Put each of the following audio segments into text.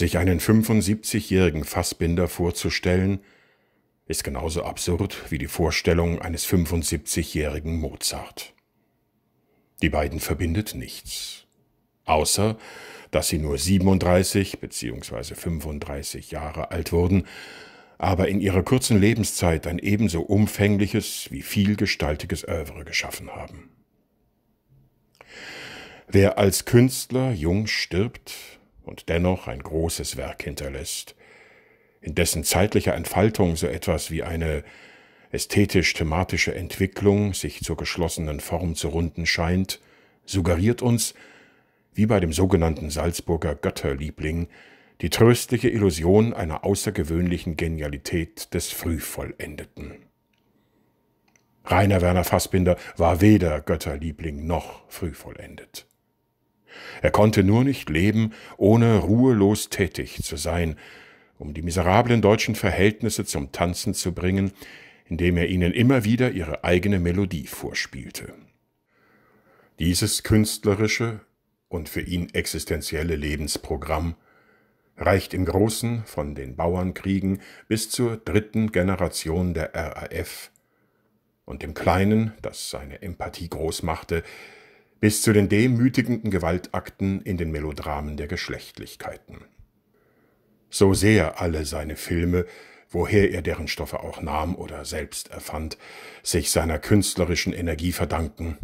Sich einen 75-jährigen Fassbinder vorzustellen, ist genauso absurd wie die Vorstellung eines 75-jährigen Mozart. Die beiden verbindet nichts, außer dass sie nur 37 bzw. 35 Jahre alt wurden, aber in ihrer kurzen Lebenszeit ein ebenso umfängliches wie vielgestaltiges Övre geschaffen haben. Wer als Künstler jung stirbt, und dennoch ein großes Werk hinterlässt, in dessen zeitlicher Entfaltung so etwas wie eine ästhetisch-thematische Entwicklung sich zur geschlossenen Form zu runden scheint, suggeriert uns, wie bei dem sogenannten Salzburger Götterliebling, die tröstliche Illusion einer außergewöhnlichen Genialität des Frühvollendeten. Rainer Werner Fassbinder war weder Götterliebling noch Frühvollendet. Er konnte nur nicht leben, ohne ruhelos tätig zu sein, um die miserablen deutschen Verhältnisse zum Tanzen zu bringen, indem er ihnen immer wieder ihre eigene Melodie vorspielte. Dieses künstlerische und für ihn existenzielle Lebensprogramm reicht im Großen von den Bauernkriegen bis zur dritten Generation der RAF und im Kleinen, das seine Empathie groß machte, bis zu den demütigenden Gewaltakten in den Melodramen der Geschlechtlichkeiten. So sehr alle seine Filme, woher er deren Stoffe auch nahm oder selbst erfand, sich seiner künstlerischen Energie verdanken,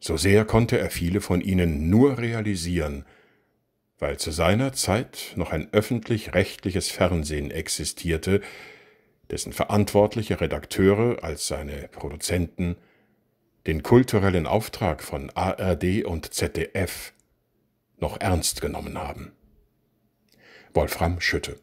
so sehr konnte er viele von ihnen nur realisieren, weil zu seiner Zeit noch ein öffentlich-rechtliches Fernsehen existierte, dessen verantwortliche Redakteure als seine Produzenten den kulturellen Auftrag von ARD und ZDF noch ernst genommen haben. Wolfram Schütte